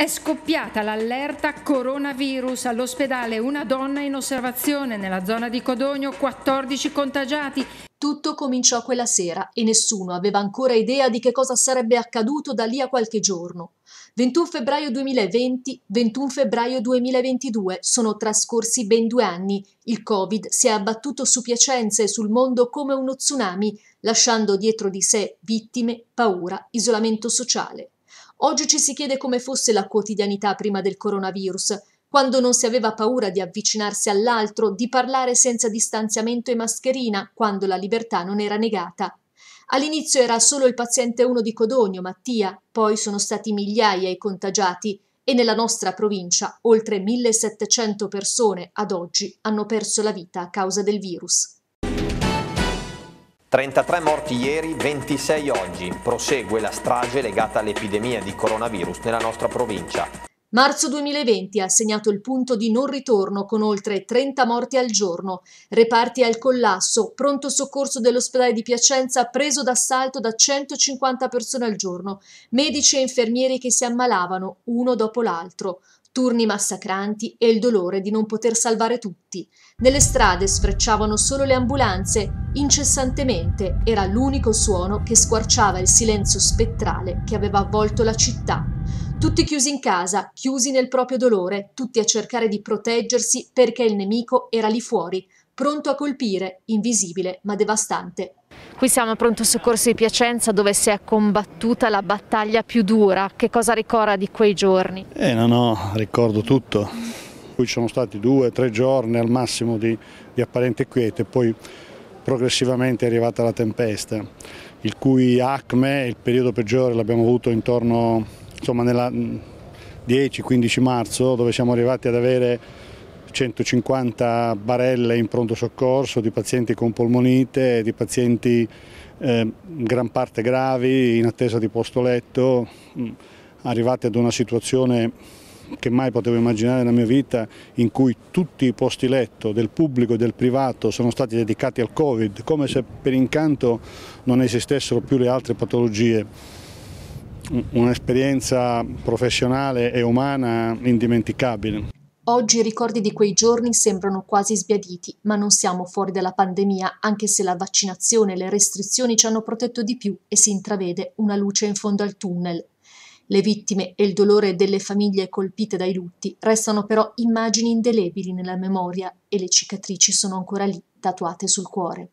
È scoppiata l'allerta coronavirus all'ospedale, una donna in osservazione nella zona di Codogno, 14 contagiati. Tutto cominciò quella sera e nessuno aveva ancora idea di che cosa sarebbe accaduto da lì a qualche giorno. 21 febbraio 2020, 21 febbraio 2022 sono trascorsi ben due anni. Il Covid si è abbattuto su Piacenza e sul mondo come uno tsunami, lasciando dietro di sé vittime, paura, isolamento sociale. Oggi ci si chiede come fosse la quotidianità prima del coronavirus, quando non si aveva paura di avvicinarsi all'altro, di parlare senza distanziamento e mascherina, quando la libertà non era negata. All'inizio era solo il paziente 1 di Codogno, Mattia, poi sono stati migliaia i contagiati e nella nostra provincia oltre 1700 persone ad oggi hanno perso la vita a causa del virus. 33 morti ieri, 26 oggi. Prosegue la strage legata all'epidemia di coronavirus nella nostra provincia. Marzo 2020 ha segnato il punto di non ritorno con oltre 30 morti al giorno, reparti al collasso, pronto soccorso dell'ospedale di Piacenza preso d'assalto da 150 persone al giorno, medici e infermieri che si ammalavano uno dopo l'altro, turni massacranti e il dolore di non poter salvare tutti. Nelle strade sfrecciavano solo le ambulanze, Incessantemente era l'unico suono che squarciava il silenzio spettrale che aveva avvolto la città. Tutti chiusi in casa, chiusi nel proprio dolore, tutti a cercare di proteggersi perché il nemico era lì fuori, pronto a colpire, invisibile ma devastante. Qui siamo a Pronto Soccorso di Piacenza dove si è combattuta la battaglia più dura. Che cosa ricorda di quei giorni? Eh no, no, ricordo tutto. Qui ci sono stati due, tre giorni al massimo di, di apparente quiete, poi progressivamente è arrivata la tempesta, il cui acme, il periodo peggiore l'abbiamo avuto intorno insomma, nella 10-15 marzo, dove siamo arrivati ad avere 150 barelle in pronto soccorso di pazienti con polmonite, di pazienti eh, gran parte gravi, in attesa di posto letto, mm, arrivati ad una situazione che mai potevo immaginare nella mia vita in cui tutti i posti letto del pubblico e del privato sono stati dedicati al Covid, come se per incanto non esistessero più le altre patologie. Un'esperienza professionale e umana indimenticabile. Oggi i ricordi di quei giorni sembrano quasi sbiaditi, ma non siamo fuori dalla pandemia, anche se la vaccinazione e le restrizioni ci hanno protetto di più e si intravede una luce in fondo al tunnel. Le vittime e il dolore delle famiglie colpite dai lutti restano però immagini indelebili nella memoria e le cicatrici sono ancora lì, tatuate sul cuore.